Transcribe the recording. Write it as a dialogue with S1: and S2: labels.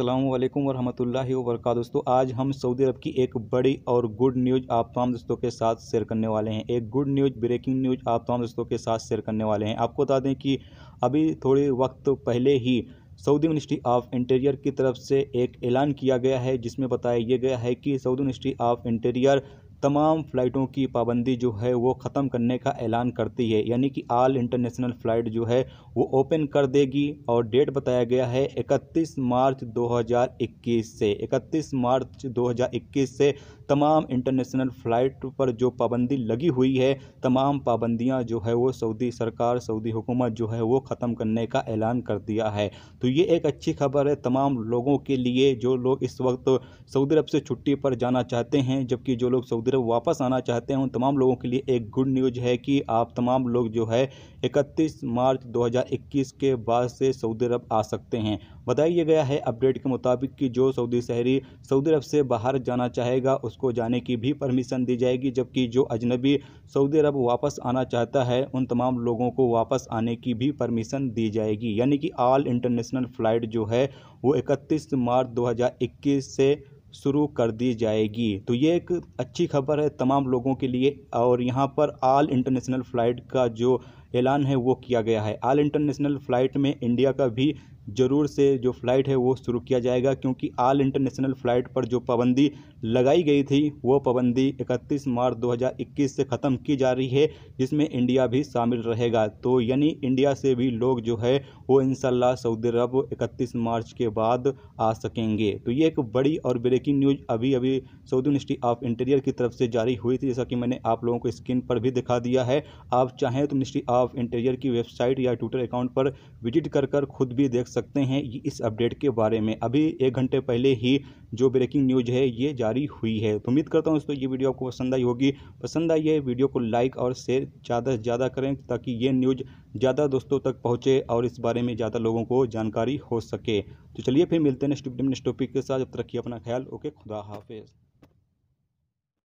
S1: अल्लाम वरहमल वर्क दोस्तों आज हम सऊदी अरब की एक बड़ी और गुड न्यूज़ आप तमाम दोस्तों के साथ शेयर करने वाले हैं एक गुड न्यूज़ ब्रेकिंग न्यूज़ आप तमाम दोस्तों के साथ शेयर करने वाले हैं आपको बता दें कि अभी थोड़े वक्त पहले ही सऊदी मिनिस्ट्री ऑफ इंटीरियर की तरफ से एक ऐलान किया गया है जिसमें बताया गया है कि सऊदी मिनिस्ट्री ऑफ इंटीरियर तमाम फ़्लाइटों की पाबंदी जो है वो ख़त्म करने का ऐलान करती है यानी कि आल इंटरनेशनल फ़्लाइट जो है वो ओपन कर देगी और डेट बताया गया है 31 मार्च 2021 से 31 मार्च 2021 से तमाम इंटरनेशनल फ़्लाइट पर जो पाबंदी लगी हुई है तमाम पाबंदियां जो है वो सऊदी सरकार सऊदी हुकूमत जो है वो ख़त्म करने का ऐलान कर दिया है तो ये एक अच्छी खबर है तमाम लोगों के लिए जो लोग इस वक्त सऊदी अरब से छुट्टी पर जाना चाहते हैं जबकि जो लोग सऊदी उधर वापस आना चाहते हैं उन तमाम लोगों के लिए एक गुड न्यूज है कि आप तमाम लोग जो है 31 मार्च 2021 के बाद से सऊदी अरब आ सकते हैं बताया गया है अपडेट के मुताबिक कि जो सऊदी शहरी सऊदी अरब से बाहर जाना चाहेगा उसको जाने की भी परमिशन दी जाएगी जबकि जो अजनबी सऊदी अरब वापस आना चाहता है उन तमाम लोगों को वापस आने की भी परमिशन दी जाएगी यानी कि ऑल इंटरनेशनल फ़्लाइट जो है वो 31 मार्च 2021 से शुरू कर दी जाएगी तो ये एक अच्छी खबर है तमाम लोगों के लिए और यहाँ पर आल इंटरनेशनल फ़्लाइट का जो ऐलान है वो किया गया है आल इंटरनेशनल फ़्लाइट में इंडिया का भी ज़रूर से जो फ़्लाइट है वो शुरू किया जाएगा क्योंकि आल इंटरनेशनल फ़्लाइट पर जो पाबंदी लगाई गई थी वो पाबंदी 31 मार्च 2021 से ख़त्म की जा रही है जिसमें इंडिया भी शामिल रहेगा तो यानी इंडिया से भी लोग जो है वो इन सऊदी अरब इकतीस मार्च के बाद आ सकेंगे तो ये एक बड़ी और ब्रेकिंग न्यूज़ अभी अभी सऊदी मिनिस्ट्री ऑफ इंटीरियर की तरफ से जारी हुई थी जैसा कि मैंने आप लोगों को स्क्रीन पर भी दिखा दिया है आप चाहें तो मिनिस्ट्री ऑफ इंटीरियर की वेबसाइट या ट्विटर अकाउंट पर विजिट कर कर खुद भी देख सकते हैं इस अपडेट के बारे में अभी एक घंटे पहले ही जो ब्रेकिंग न्यूज है ये जारी हुई है तो उम्मीद करता हूँ दोस्तों ये वीडियो आपको पसंद आई होगी पसंद आई है वीडियो को लाइक और शेयर ज़्यादा से ज़्यादा करें ताकि ये न्यूज ज़्यादा दोस्तों तक पहुँचे और इस बारे में ज़्यादा लोगों को जानकारी हो सके तो चलिए फिर मिलते हैं नेक्स्ट टॉपिक के साथ जब तक रखिए अपना ख्याल ओके खुदा हाफिज़